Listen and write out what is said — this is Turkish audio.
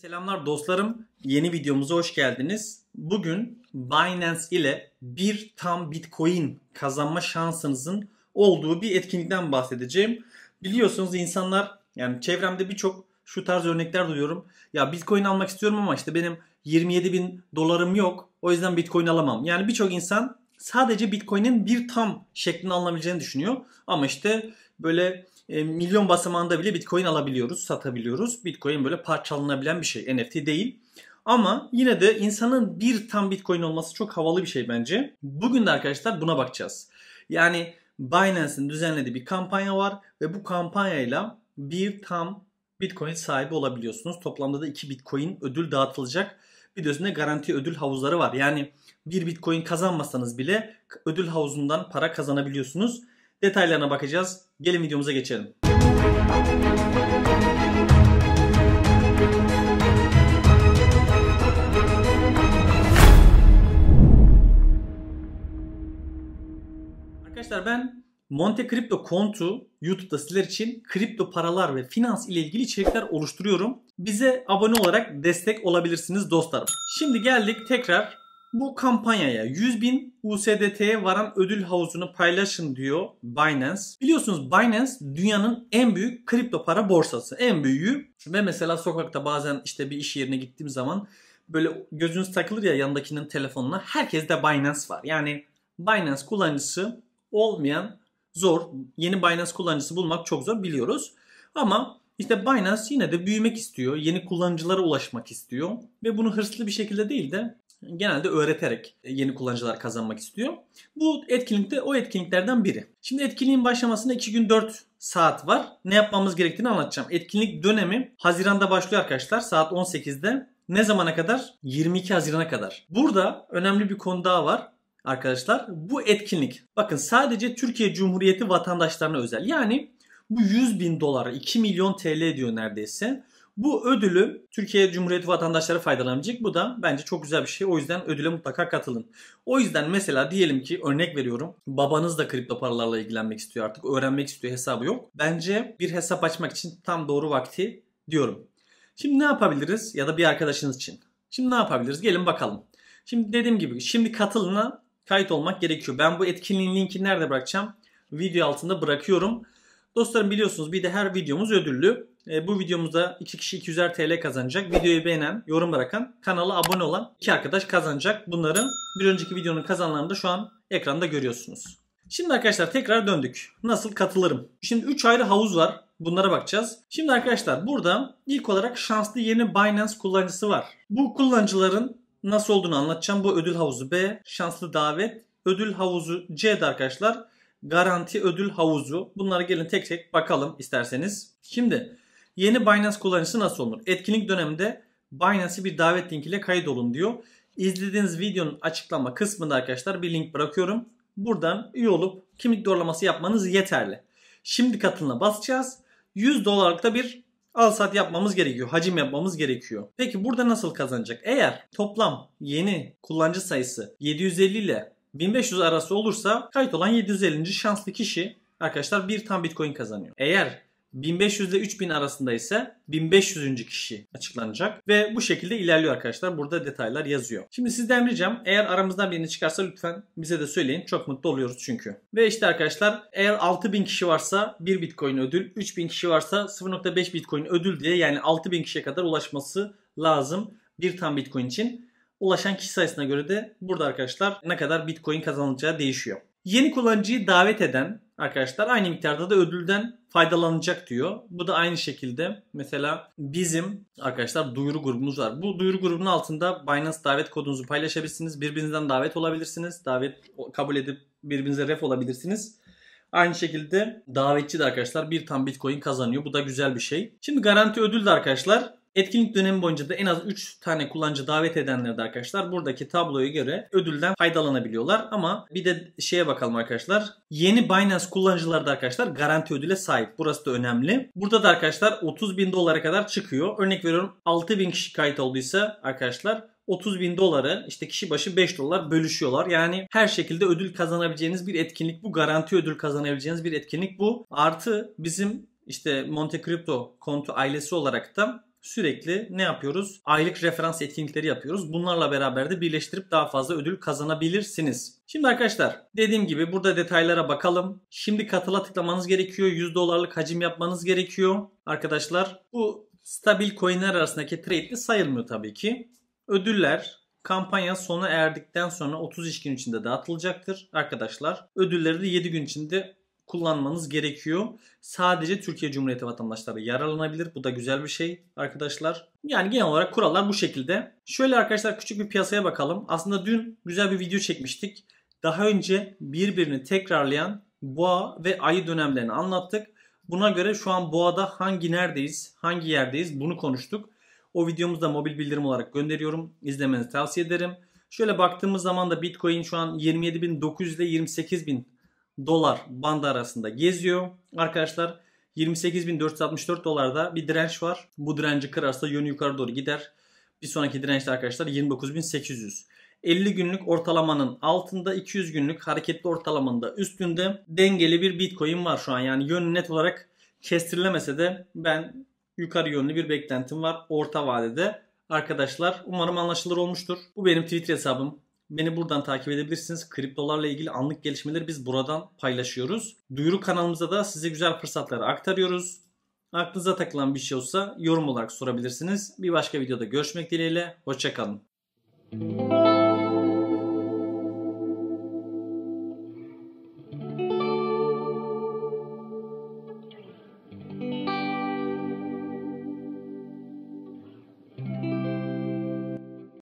Selamlar dostlarım. Yeni videomuza hoş geldiniz. Bugün Binance ile bir tam Bitcoin kazanma şansınızın olduğu bir etkinlikten bahsedeceğim. Biliyorsunuz insanlar yani çevremde birçok şu tarz örnekler duyuyorum. Ya Bitcoin almak istiyorum ama işte benim 27 bin dolarım yok. O yüzden Bitcoin alamam. Yani birçok insan sadece Bitcoin'in bir tam şeklini alınabileceğini düşünüyor. Ama işte böyle e, milyon basamağında bile Bitcoin alabiliyoruz, satabiliyoruz. Bitcoin böyle parçalanabilen bir şey. NFT değil. Ama yine de insanın bir tam Bitcoin olması çok havalı bir şey bence. Bugün de arkadaşlar buna bakacağız. Yani Binance'in düzenlediği bir kampanya var ve bu kampanyayla bir tam Bitcoin sahibi olabiliyorsunuz. Toplamda da 2 Bitcoin ödül dağıtılacak. Videosunda garanti ödül havuzları var. Yani bir Bitcoin kazanmasanız bile ödül havuzundan para kazanabiliyorsunuz detaylarına bakacağız. Gelin videomuza geçelim. Arkadaşlar ben Monte Crypto Kontu YouTube'da sizler için kripto paralar ve finans ile ilgili içerikler oluşturuyorum. Bize abone olarak destek olabilirsiniz dostlarım. Şimdi geldik tekrar bu kampanyaya 100 bin USDT'ye varan ödül havuzunu paylaşın diyor Binance. Biliyorsunuz Binance dünyanın en büyük kripto para borsası. En büyüğü. Ve mesela sokakta bazen işte bir iş yerine gittiğim zaman böyle gözünüz takılır ya yandakinin telefonuna. Herkeste Binance var. Yani Binance kullanıcısı olmayan zor. Yeni Binance kullanıcısı bulmak çok zor biliyoruz. Ama işte Binance yine de büyümek istiyor. Yeni kullanıcılara ulaşmak istiyor. Ve bunu hırslı bir şekilde değil de genelde öğreterek e, yeni kullanıcılar kazanmak istiyor. Bu etkinlik de o etkinliklerden biri. Şimdi etkinliğin başlamasında 2 gün 4 saat var. Ne yapmamız gerektiğini anlatacağım. Etkinlik dönemi Haziran'da başlıyor arkadaşlar. Saat 18'de. Ne zamana kadar? 22 Haziran'a kadar. Burada önemli bir konu daha var arkadaşlar. Bu etkinlik bakın sadece Türkiye Cumhuriyeti vatandaşlarına özel. Yani bu 100 bin dolar, 2 milyon TL diyor neredeyse. Bu ödülü Türkiye Cumhuriyeti vatandaşları faydalanabilecek. Bu da bence çok güzel bir şey. O yüzden ödüle mutlaka katılın. O yüzden mesela diyelim ki örnek veriyorum. Babanız da kripto paralarla ilgilenmek istiyor artık. Öğrenmek istiyor hesabı yok. Bence bir hesap açmak için tam doğru vakti diyorum. Şimdi ne yapabiliriz? Ya da bir arkadaşınız için. Şimdi ne yapabiliriz? Gelin bakalım. Şimdi dediğim gibi şimdi katılına kayıt olmak gerekiyor. Ben bu etkinliğin linkini nerede bırakacağım? Video altında bırakıyorum. Dostlarım biliyorsunuz bir de her videomuz ödüllü. E, bu videomuzda iki kişi 200'er TL kazanacak. Videoyu beğenen, yorum bırakan, kanala abone olan iki arkadaş kazanacak. Bunların bir önceki videonun kazananlarını da şu an ekranda görüyorsunuz. Şimdi arkadaşlar tekrar döndük. Nasıl katılırım? Şimdi 3 ayrı havuz var. Bunlara bakacağız. Şimdi arkadaşlar burada ilk olarak şanslı yeni Binance kullanıcısı var. Bu kullanıcıların nasıl olduğunu anlatacağım. Bu ödül havuzu B, şanslı davet, ödül havuzu C'de arkadaşlar. Garanti ödül havuzu. Bunlara gelin tek tek bakalım isterseniz. Şimdi Yeni Binance kullanıcısı nasıl olunur? Etkinlik döneminde Binance'i bir davet linkiyle kayıt olun diyor. İzlediğiniz videonun açıklama kısmında arkadaşlar bir link bırakıyorum. Buradan üye olup kimlik doğrulaması yapmanız yeterli. Şimdi katılına basacağız. 100 dolarlık da bir al sat yapmamız gerekiyor. Hacim yapmamız gerekiyor. Peki burada nasıl kazanacak? Eğer toplam yeni kullanıcı sayısı 750 ile 1500 arası olursa kayıt olan 750. şanslı kişi arkadaşlar bir tam bitcoin kazanıyor. Eğer 1500 ile 3000 arasında ise 1500. kişi açıklanacak ve bu şekilde ilerliyor arkadaşlar. Burada detaylar yazıyor. Şimdi sizden ricam eğer aramızdan birini çıkarsa lütfen bize de söyleyin. Çok mutlu oluyoruz çünkü. Ve işte arkadaşlar eğer 6000 kişi varsa 1 bitcoin ödül, 3000 kişi varsa 0.5 bitcoin ödül diye yani 6000 kişiye kadar ulaşması lazım bir tam bitcoin için. Ulaşan kişi sayısına göre de burada arkadaşlar ne kadar bitcoin kazanılacağı değişiyor. Yeni kullanıcıyı davet eden arkadaşlar aynı miktarda da ödülden faydalanacak diyor. Bu da aynı şekilde mesela bizim arkadaşlar duyuru grubumuz var. Bu duyuru grubunun altında Binance davet kodunuzu paylaşabilirsiniz. Birbirinizden davet olabilirsiniz. Davet kabul edip birbirinize ref olabilirsiniz. Aynı şekilde davetçi de arkadaşlar bir tam bitcoin kazanıyor. Bu da güzel bir şey. Şimdi garanti ödül de arkadaşlar Etkinlik dönemi boyunca da en az 3 tane kullanıcı davet edenler de arkadaşlar buradaki tabloya göre ödülden faydalanabiliyorlar. Ama bir de şeye bakalım arkadaşlar. Yeni Binance kullanıcılar da arkadaşlar garanti ödüle sahip. Burası da önemli. Burada da arkadaşlar 30 bin dolara kadar çıkıyor. Örnek veriyorum 6 bin kişi kayıt olduysa arkadaşlar 30 bin doları işte kişi başı 5 dolar bölüşüyorlar. Yani her şekilde ödül kazanabileceğiniz bir etkinlik bu. Garanti ödül kazanabileceğiniz bir etkinlik bu. Artı bizim işte Monte Crypto kontu ailesi olarak da sürekli ne yapıyoruz? Aylık referans etkinlikleri yapıyoruz. Bunlarla beraber de birleştirip daha fazla ödül kazanabilirsiniz. Şimdi arkadaşlar dediğim gibi burada detaylara bakalım. Şimdi katıla tıklamanız gerekiyor. 100 dolarlık hacim yapmanız gerekiyor. Arkadaşlar bu stabil coinler arasındaki trade sayılmıyor tabii ki. Ödüller kampanya sona erdikten sonra 30 iş gün içinde dağıtılacaktır arkadaşlar. Ödülleri de 7 gün içinde kullanmanız gerekiyor. Sadece Türkiye Cumhuriyeti vatandaşları yararlanabilir. Bu da güzel bir şey arkadaşlar. Yani genel olarak kurallar bu şekilde. Şöyle arkadaşlar küçük bir piyasaya bakalım. Aslında dün güzel bir video çekmiştik. Daha önce birbirini tekrarlayan boğa ve ayı dönemlerini anlattık. Buna göre şu an boğada hangi neredeyiz, hangi yerdeyiz bunu konuştuk. O videomuzu da mobil bildirim olarak gönderiyorum. İzlemenizi tavsiye ederim. Şöyle baktığımız zaman da Bitcoin şu an 27.900 ile 28.000 dolar bandı arasında geziyor. Arkadaşlar 28.464 dolarda bir direnç var. Bu direnci kırarsa yönü yukarı doğru gider. Bir sonraki dirençte arkadaşlar 29.800. 50 günlük ortalamanın altında 200 günlük hareketli ortalamanın da üstünde dengeli bir bitcoin var şu an. Yani yönü net olarak kestirilemese de ben yukarı yönlü bir beklentim var orta vadede. Arkadaşlar umarım anlaşılır olmuştur. Bu benim Twitter hesabım. Beni buradan takip edebilirsiniz. Kriptolarla ilgili anlık gelişmeleri biz buradan paylaşıyoruz. Duyuru kanalımıza da size güzel fırsatları aktarıyoruz. Aklınıza takılan bir şey olsa yorum olarak sorabilirsiniz. Bir başka videoda görüşmek dileğiyle. Hoşçakalın. Müzik